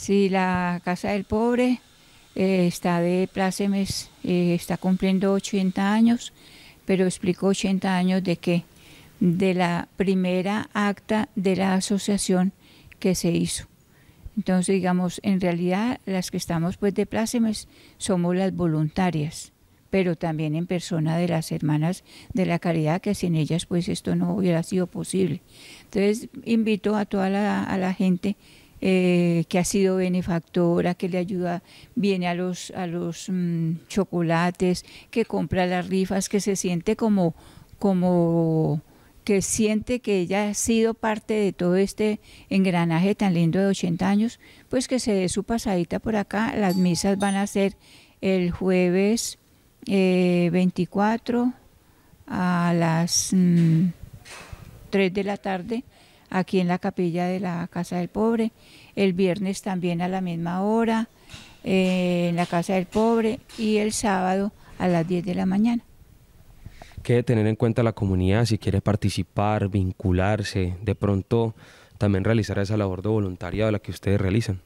Sí, la Casa del Pobre eh, está de plácemes, eh, está cumpliendo 80 años, pero explico 80 años de qué? De la primera acta de la asociación que se hizo. Entonces, digamos, en realidad las que estamos pues de plácemes somos las voluntarias, pero también en persona de las hermanas de la caridad, que sin ellas pues esto no hubiera sido posible. Entonces, invito a toda la gente eh, que ha sido benefactora, que le ayuda viene a los, a los mm, chocolates, que compra las rifas, que se siente como, como que siente que ella ha sido parte de todo este engranaje tan lindo de 80 años, pues que se dé su pasadita por acá. Las misas van a ser el jueves 24 eh, a las 3 mm, de la tarde aquí en la capilla de la Casa del Pobre, el viernes también a la misma hora eh, en la Casa del Pobre y el sábado a las 10 de la mañana. Que tener en cuenta la comunidad si quiere participar, vincularse, de pronto también realizar esa labor de voluntariado la que ustedes realizan?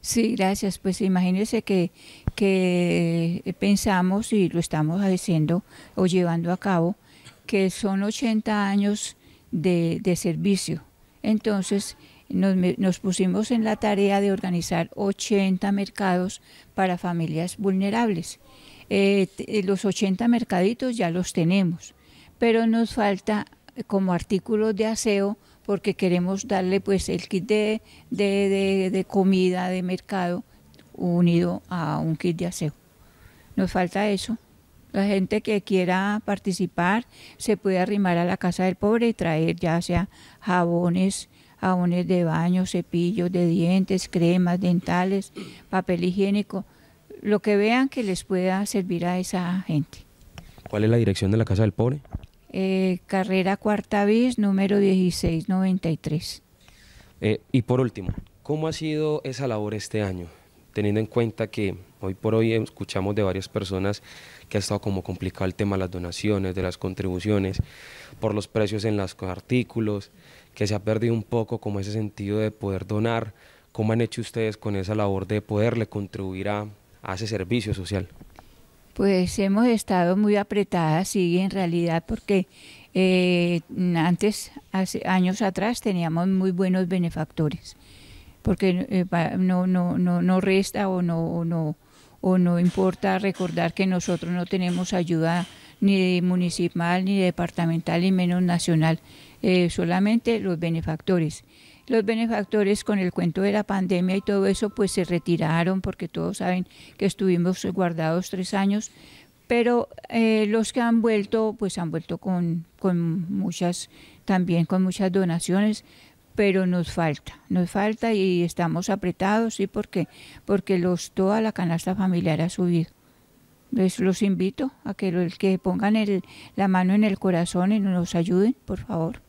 Sí, gracias. Pues imagínense que, que eh, pensamos y lo estamos haciendo o llevando a cabo, que son 80 años de, servicio. Entonces nos, pusimos en la tarea de organizar 80 mercados para familias vulnerables. Eh, eh, los 80 mercaditos ya los tenemos, pero nos falta eh, como artículos de aseo porque queremos darle pues el kit de, comida de mercado unido a un kit de aseo. Nos falta eso. La gente que quiera participar se puede arrimar a la casa del pobre y traer ya sea jabones, jabones de baño, cepillos de dientes, cremas dentales, papel higiénico, lo que vean que les pueda servir a esa gente. ¿Cuál es la dirección de la casa del pobre? Eh, carrera Cuarta Bis, número 1693. Eh, y por último, ¿cómo ha sido esa labor este año? Teniendo en cuenta que Hoy por hoy escuchamos de varias personas que ha estado como complicado el tema de las donaciones, de las contribuciones, por los precios en los artículos, que se ha perdido un poco como ese sentido de poder donar. ¿Cómo han hecho ustedes con esa labor de poderle contribuir a, a ese servicio social? Pues hemos estado muy apretadas, sí, en realidad, porque eh, antes, hace años atrás, teníamos muy buenos benefactores, porque eh, no, no, no, no resta o no, no, o no importa recordar que nosotros no tenemos ayuda ni municipal, ni departamental, y menos nacional, eh, solamente los benefactores. Los benefactores con el cuento de la pandemia y todo eso, pues se retiraron porque todos saben que estuvimos guardados tres años, pero eh, los que han vuelto, pues han vuelto con, con muchas, también con muchas donaciones, pero nos falta, nos falta y estamos apretados, ¿sí? ¿Por qué? Porque los, toda la canasta familiar ha subido. los invito a que, que pongan el, la mano en el corazón y nos ayuden, por favor.